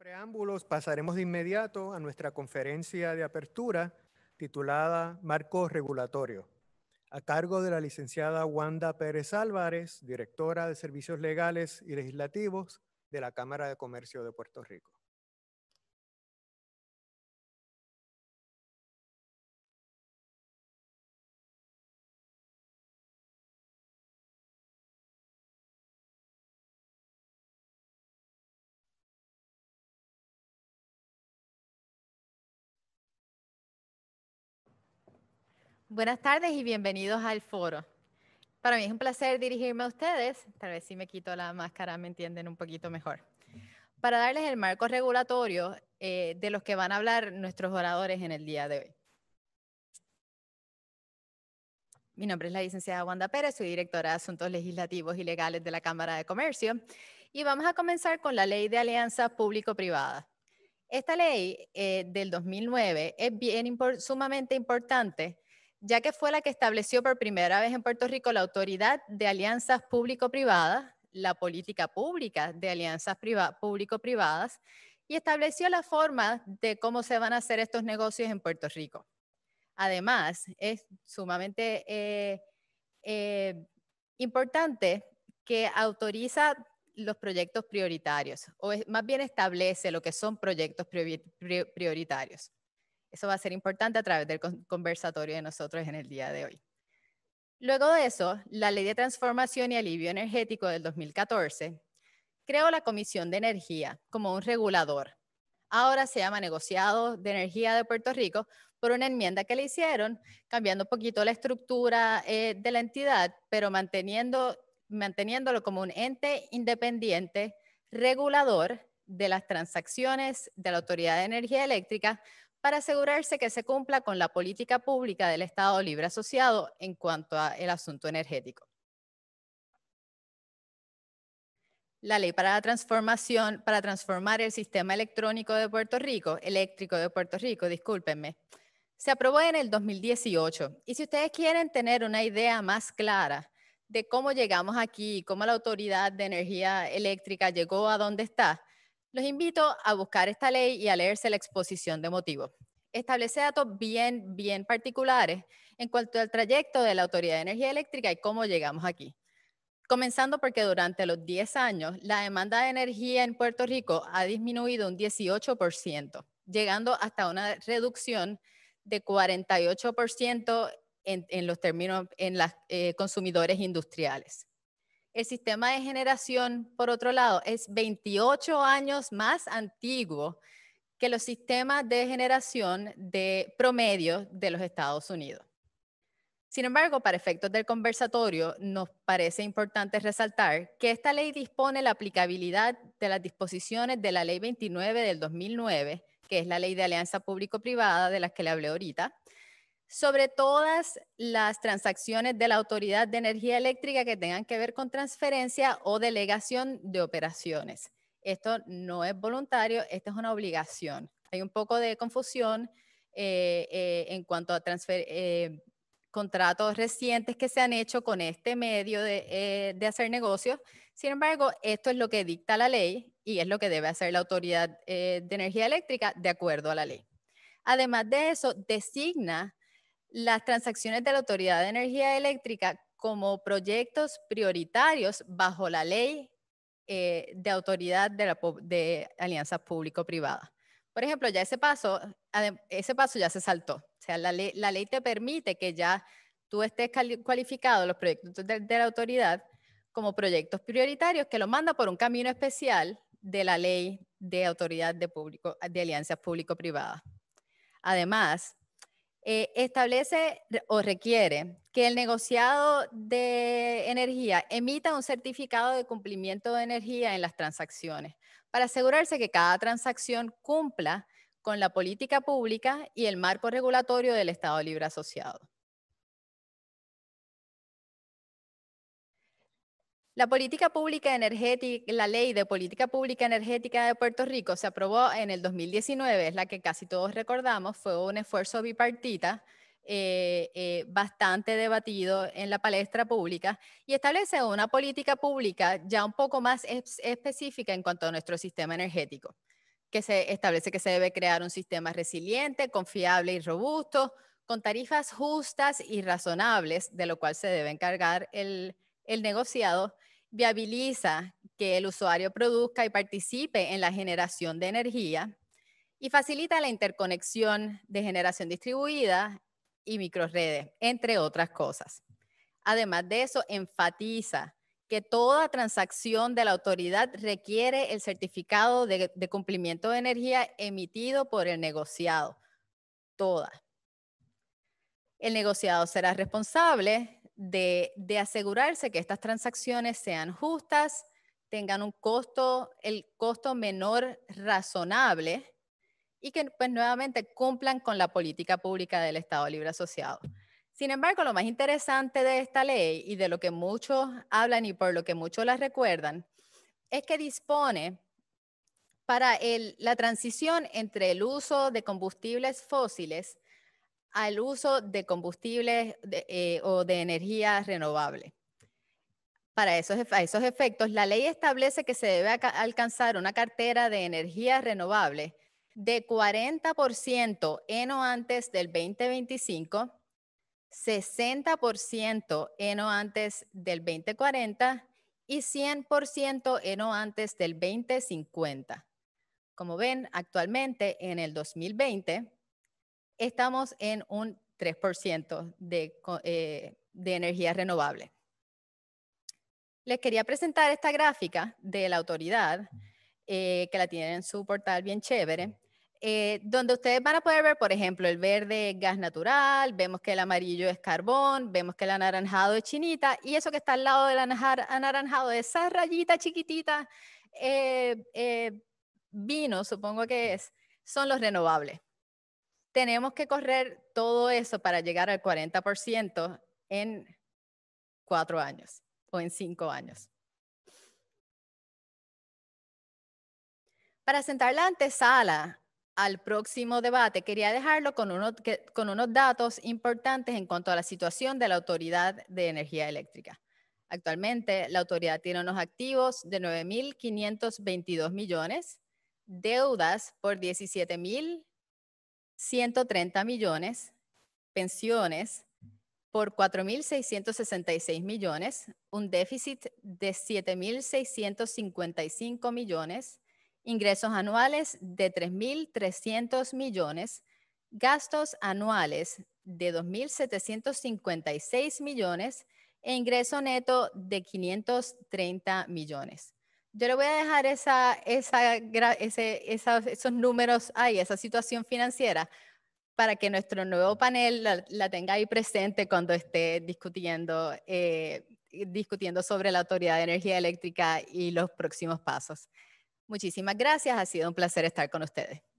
preámbulos, pasaremos de inmediato a nuestra conferencia de apertura titulada Marco Regulatorio, a cargo de la licenciada Wanda Pérez Álvarez, directora de Servicios Legales y Legislativos de la Cámara de Comercio de Puerto Rico. Buenas tardes y bienvenidos al foro. Para mí es un placer dirigirme a ustedes. Tal vez si me quito la máscara me entienden un poquito mejor. Para darles el marco regulatorio eh, de los que van a hablar nuestros oradores en el día de hoy. Mi nombre es la licenciada Wanda Pérez, soy directora de Asuntos Legislativos y Legales de la Cámara de Comercio y vamos a comenzar con la Ley de Alianza Público-Privada. Esta ley eh, del 2009 es bien sumamente importante ya que fue la que estableció por primera vez en Puerto Rico la autoridad de alianzas público-privadas, la política pública de alianzas público-privadas, y estableció la forma de cómo se van a hacer estos negocios en Puerto Rico. Además, es sumamente eh, eh, importante que autoriza los proyectos prioritarios, o más bien establece lo que son proyectos prioritarios. Eso va a ser importante a través del conversatorio de nosotros en el día de hoy. Luego de eso, la Ley de Transformación y Alivio Energético del 2014 creó la Comisión de Energía como un regulador. Ahora se llama Negociado de Energía de Puerto Rico por una enmienda que le hicieron, cambiando un poquito la estructura eh, de la entidad, pero manteniendo, manteniéndolo como un ente independiente regulador de las transacciones de la Autoridad de Energía Eléctrica para asegurarse que se cumpla con la política pública del Estado Libre Asociado en cuanto al asunto energético. La ley para la transformación, para transformar el sistema electrónico de Puerto Rico, eléctrico de Puerto Rico, discúlpenme, se aprobó en el 2018. Y si ustedes quieren tener una idea más clara de cómo llegamos aquí, cómo la Autoridad de Energía Eléctrica llegó a donde está, los invito a buscar esta ley y a leerse la exposición de motivos. Establece datos bien, bien particulares en cuanto al trayecto de la Autoridad de Energía Eléctrica y cómo llegamos aquí. Comenzando porque durante los 10 años la demanda de energía en Puerto Rico ha disminuido un 18%, llegando hasta una reducción de 48% en, los términos en los eh, consumidores industriales. El sistema de generación, por otro lado, es 28 años más antiguo que los sistemas de generación de promedio de los Estados Unidos. Sin embargo, para efectos del conversatorio, nos parece importante resaltar que esta ley dispone la aplicabilidad de las disposiciones de la Ley 29 del 2009, que es la ley de alianza público-privada de las que le hablé ahorita, sobre todas las transacciones de la Autoridad de Energía Eléctrica que tengan que ver con transferencia o delegación de operaciones. Esto no es voluntario, esto es una obligación. Hay un poco de confusión eh, eh, en cuanto a eh, contratos recientes que se han hecho con este medio de, hacer negocios. Sin embargo, esto es lo que dicta la ley y es lo que debe hacer la Autoridad de Energía Eléctrica de acuerdo a la ley. Además de eso, designa las transacciones de la Autoridad de Energía Eléctrica como proyectos prioritarios bajo la ley eh, de autoridad de, la, alianza público-privada. Por ejemplo, ya ese paso, ese paso ya se saltó. O sea, la ley, te permite que ya tú estés cualificado los proyectos de, la autoridad como proyectos prioritarios que lo manda por un camino especial de la ley de autoridad de, público, de alianzas público-privada. Además, eh, establece o requiere que el negociado de energía emita un certificado de cumplimiento de energía en las transacciones para asegurarse que cada transacción cumpla con la política pública y el marco regulatorio del Estado Libre Asociado. La política pública energética, la ley de política pública energética de Puerto Rico se aprobó en el 2019, es la que casi todos recordamos, fue un esfuerzo bipartita eh, eh, bastante debatido en la palestra pública y establece una política pública ya un poco más específica en cuanto a nuestro sistema energético, que se establece que se debe crear un sistema resiliente, confiable y robusto, con tarifas justas y razonables, de lo cual se debe encargar el el negociado viabiliza que el usuario produzca y participe en la generación de energía y facilita la interconexión de generación distribuida y microredes, entre otras cosas. Además de eso, enfatiza que toda transacción de la autoridad requiere el certificado de, cumplimiento de energía emitido por el negociado. Toda. El negociado será responsable de, asegurarse que estas transacciones sean justas, tengan un costo, el costo menor razonable y que pues nuevamente cumplan con la política pública del Estado Libre Asociado. Sin embargo, lo más interesante de esta ley y de lo que muchos hablan y por lo que muchos las recuerdan, es que dispone para la transición entre el uso de combustibles fósiles al uso de combustibles eh, o de energía renovable. Para esos, esos efectos, la ley establece que se debe alcanzar una cartera de energía renovable de 40% en o antes del 2025, 60% en o antes del 2040 y 100% en o antes del 2050. Como ven, actualmente en el 2020, estamos en un 3% de, eh, de energía renovable. Les quería presentar esta gráfica de la autoridad, eh, que la tienen en su portal bien chévere, eh, donde ustedes van a poder ver, por ejemplo, el verde es gas natural, vemos que el amarillo es carbón, vemos que el anaranjado es chinita, y eso que está al lado del anaranjado, esa rayita chiquitita, eh, vino, supongo que es, son los renovables tenemos que correr todo eso para llegar al 40% en cuatro años o en cinco años. Para sentar la antesala al próximo debate, quería dejarlo con, unos datos importantes en cuanto a la situación de la Autoridad de Energía Eléctrica. Actualmente, la autoridad tiene unos activos de 9.522 millones, deudas por 17.000 130 millones, pensiones por 4.666 millones, un déficit de 7.655 millones, ingresos anuales de 3.300 millones, gastos anuales de 2.756 millones e ingreso neto de 530 millones. Yo le voy a dejar esa, esos números ahí, esa situación financiera, para que nuestro nuevo panel la, tenga ahí presente cuando esté discutiendo, eh, discutiendo sobre la Autoridad de Energía Eléctrica y los próximos pasos. Muchísimas gracias, ha sido un placer estar con ustedes.